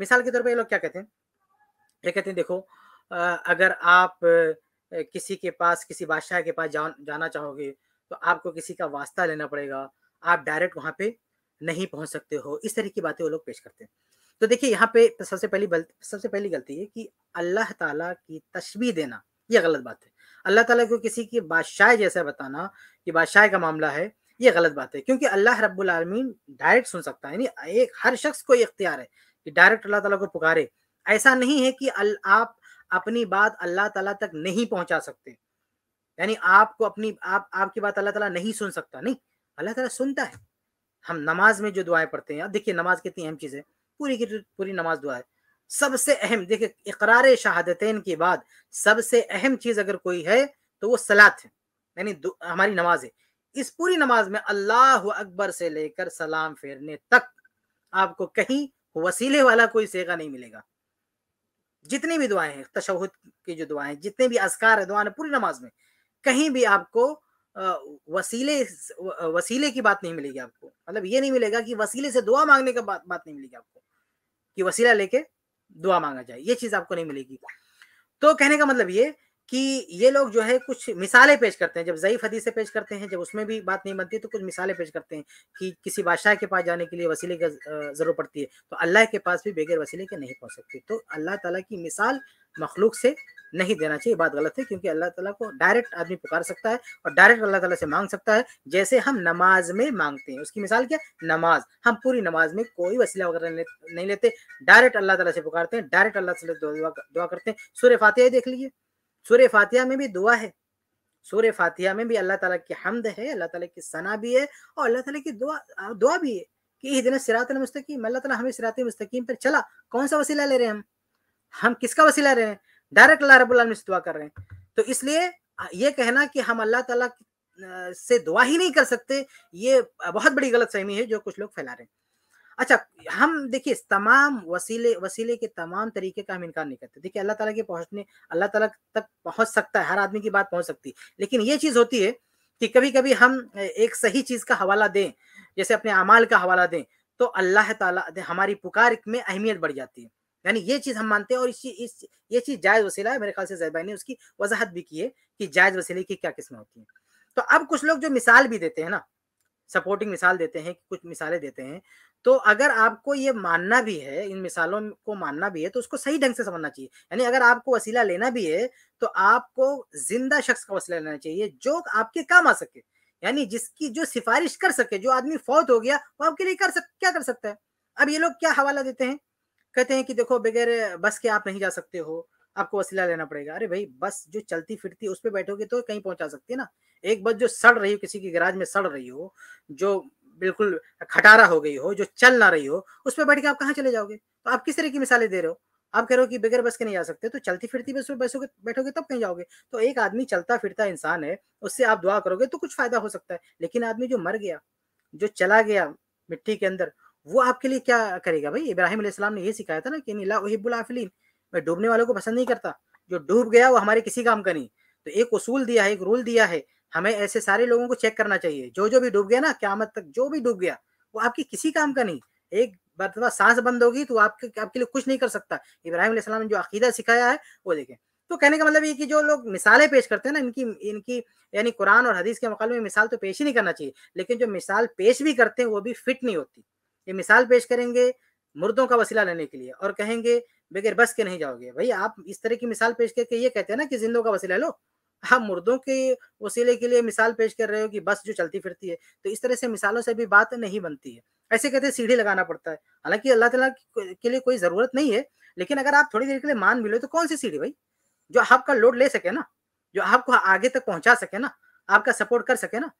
मिसाल के तौर पर ये लोग क्या कहते हैं ये कहते हैं देखो अगर आप किसी के पास किसी बादशाह के पास जान, जाना चाहोगे तो आपको किसी का वास्ता लेना पड़ेगा आप डायरेक्ट वहाँ पे नहीं पहुँच सकते हो इस तरह की बातें वो लोग पेश करते हैं तो देखिए यहाँ पे सबसे पहली सबसे पहली गलती है कि अल्लाह ताला की तशबी देना ये गलत बात है अल्लाह ताला को किसी की बादशाह जैसा बताना कि बादशाह का मामला है ये गलत बात है क्योंकि अल्लाह रब्बुल आलमीन डायरेक्ट सुन सकता है यानी एक हर शख्स को इख्तियार है कि डायरेक्ट अल्लाह ताला को पुकारे ऐसा नहीं है कि अल, आप अपनी बात अल्लाह ताला तक नहीं पहुंचा सकते यानी आपको अपनी आप आपकी बात अल्लाह ताला नहीं सुन सकता नहीं अल्लाह ताला सुनता है हम नमाज में जो दुआएं पढ़ते हैं देखिए नमाज कितनी अहम चीज़ है पूरी की पूरी नमाज दुआ है सबसे अहम देखिए इकरार शहादतें के बाद सबसे अहम चीज़ अगर कोई है तो वो सलात है यानी हमारी नमाज है इस पूरी नमाज में अल्लाह अकबर से लेकर सलाम फेरने तक आपको कहीं वसीले वाला कोई सेगा नहीं मिलेगा जितनी भी दुआएं हैं तशहद की जो दुआएं हैं जितने भी असकार है दुआएं पूरी नमाज में कहीं भी आपको वसीले वसीले की बात नहीं मिलेगी आपको मतलब ये नहीं मिलेगा कि वसीले से दुआ मांगने का बात बात नहीं मिलेगी आपको कि वसीला लेके दुआ मांगा जाए ये चीज आपको नहीं मिलेगी तो कहने का मतलब ये कि ये लोग जो है कुछ मिसालें पेश करते हैं जब ज़यीफ हदीस से पेश करते हैं जब उसमें भी बात नहीं बनती तो कुछ मिसालें पेश करते हैं कि किसी बादशाह के पास जाने के लिए वसीले की ज़रूरत पड़ती है तो अल्लाह के पास भी बगैर वसीले के नहीं पहुँच सकती तो अल्लाह ताला की मिसाल मखलूक से नहीं देना चाहिए बात गलत है क्योंकि अल्लाह ताला को डायरेक्ट आदमी पुकार सकता है और डायरेक्ट अल्लाह ताला से मांग सकता है जैसे हम नमाज में मांगते हैं उसकी मिसाल क्या नमाज हम पूरी नमाज में कोई वसीला वगैरह नहीं लेते डायरेक्ट अल्लाह ताला से पुकारते हैं डायरेक्ट अल्लाह ताला दुआ करते हैं सूर्य फातिहा देख लीजिए सूर्य फातिहा में भी दुआ है सूर्य फातिहा में भी अल्लाह ताला की हमद है अल्लाह ताला की सना भी है और अल्लाह ताला की दुआ दुआ भी है कि इस दिन सिरात मुस्तकीम अल्लाह ताला हमें सिरात मुस्तकीम पर चला कौन सा वसीला ले रहे हैं हम हम किसका वसीला ले रहे हैं डायरेक्ट अल्लाह रबालम से दुआ कर रहे हैं तो इसलिए ये कहना कि हम अल्लाह ताला से दुआ ही नहीं कर सकते ये बहुत बड़ी गलत फहमी है जो कुछ लोग फैला रहे हैं अच्छा हम देखिए तमाम वसीले वसीले के तमाम तरीके का हम इनकार नहीं करते देखिए अल्लाह ताला के पहुंचने अल्लाह ताला तक पहुंच सकता है हर आदमी की बात पहुंच सकती है लेकिन ये चीज़ होती है कि कभी कभी हम एक सही चीज़ का हवाला दें जैसे अपने अमाल का हवाला दें तो अल्लाह ताला हमारी पुकार में अहमियत बढ़ जाती है यानी ये चीज़ हम मानते हैं और इस इस ये चीज़ जायज़ वसीला है मेरे ख्याल से जैद भाई ने उसकी वजाहत भी की है कि जायज़ वसीले की क्या किस्में होती है तो अब कुछ लोग जो मिसाल भी देते हैं ना सपोर्टिंग मिसाल देते हैं कुछ मिसालें देते हैं तो अगर आपको ये मानना भी है इन मिसालों को मानना भी है तो उसको सही ढंग से समझना चाहिए यानी अगर आपको वसीला लेना भी है तो आपको जिंदा शख्स का वसीला लेना चाहिए जो आपके काम आ सके यानी जिसकी जो सिफारिश कर सके जो आदमी फौत हो गया वो आपके लिए कर सक क्या कर सकता है अब ये लोग क्या हवाला देते हैं कहते हैं कि देखो बगैर बस के आप नहीं जा सकते हो आपको वसीला लेना पड़ेगा अरे भाई बस जो चलती फिरती उस पर बैठोगे तो कहीं पहुंचा सकती है ना एक बस जो सड़ रही हो किसी के गराज में सड़ रही हो जो बिल्कुल खटारा हो गई हो जो चल ना रही हो उस पर बैठ के आप कहाँ चले जाओगे तो आप किस तरह की मिसालें दे रहे हो आप कह रहे हो कि बगैर बस के नहीं जा सकते तो चलती फिरती बस में बैठोगे बैठोगे तब कहीं जाओगे तो एक आदमी चलता फिरता इंसान है उससे आप दुआ करोगे तो कुछ फायदा हो सकता है लेकिन आदमी जो मर गया जो चला गया मिट्टी के अंदर वो आपके लिए क्या करेगा भाई इब्राहिम ने यह सिखाया था ना कि नीला उहिबुल आफलीन मैं डूबने वालों को पसंद नहीं करता जो डूब गया वो हमारे किसी काम का नहीं तो एक उसूल दिया है एक रूल दिया है हमें ऐसे सारे लोगों को चेक करना चाहिए जो जो भी डूब गया ना क्यामत तक जो भी डूब गया वो आपकी किसी काम का नहीं एक मरतबा सांस बंद होगी तो आपके आपके लिए कुछ नहीं कर सकता इब्राहिम ने जो अकीदा सिखाया है वो देखें तो कहने का मतलब ये कि जो लोग मिसालें पेश करते हैं ना इनकी इनकी यानी कुरान और हदीस के मुकाल में मिसाल तो पेश ही नहीं करना चाहिए लेकिन जो मिसाल पेश भी करते हैं वो भी फिट नहीं होती ये मिसाल पेश करेंगे मुर्दों का वसीला लेने के लिए और कहेंगे बगैर बस के नहीं जाओगे भाई आप इस तरह की मिसाल पेश करके ये कहते हैं ना कि जिंदों का वसीला लो आप मुर्दों के वसीले के लिए मिसाल पेश कर रहे हो कि बस जो चलती फिरती है तो इस तरह से मिसालों से भी बात नहीं बनती है ऐसे कहते सीढ़ी लगाना पड़ता है हालांकि अल्लाह तला के लिए कोई जरूरत नहीं है लेकिन अगर आप थोड़ी देर के लिए मान मिलो तो कौन सी सीढ़ी भाई जो आपका लोड ले सके ना जो आपको आगे तक पहुंचा सके ना आपका सपोर्ट कर सके ना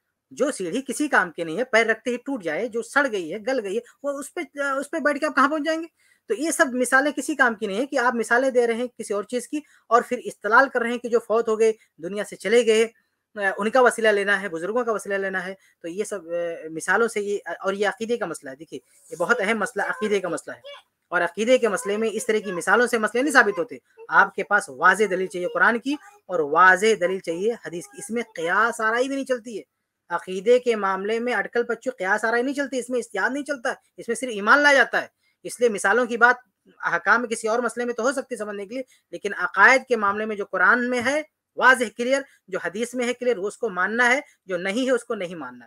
जो सीढ़ी किसी काम की नहीं है पैर रखते ही टूट जाए जो सड़ गई है गल गई है वो उस पर उस पर बैठ के आप कहाँ पहुंच जाएंगे तो ये सब मिसालें किसी काम की नहीं है कि आप मिसालें दे रहे हैं किसी और चीज़ की और फिर इस्तलाल कर रहे हैं कि जो फौत हो गए दुनिया से चले गए उनका वसीला लेना है बुजुर्गों का वसीला लेना है तो ये सब मिसालों से ये और ये अकीदे का मसला है देखिए ये बहुत अहम मसला अकीदे का मसला है और अकीदे के मसले में इस तरह की मिसालों से मसले नहीं साबित होते आपके पास वाज दलील चाहिए कुरान की और वाज दलील चाहिए हदीस की इसमें क्यास आरई भी नहीं चलती है अकीदे के मामले में अटकल पच्चू क्यास आरई नहीं चलती इसमें इश्तिहार नहीं चलता इसमें सिर्फ ईमान लाया जाता है इसलिए मिसालों की बात अहकाम किसी और मसले में तो हो सकती समझने के लिए लेकिन अकायद के मामले में जो कुरान में है वाज क्लियर जो हदीस में है क्लियर उसको मानना है जो नहीं है उसको नहीं मानना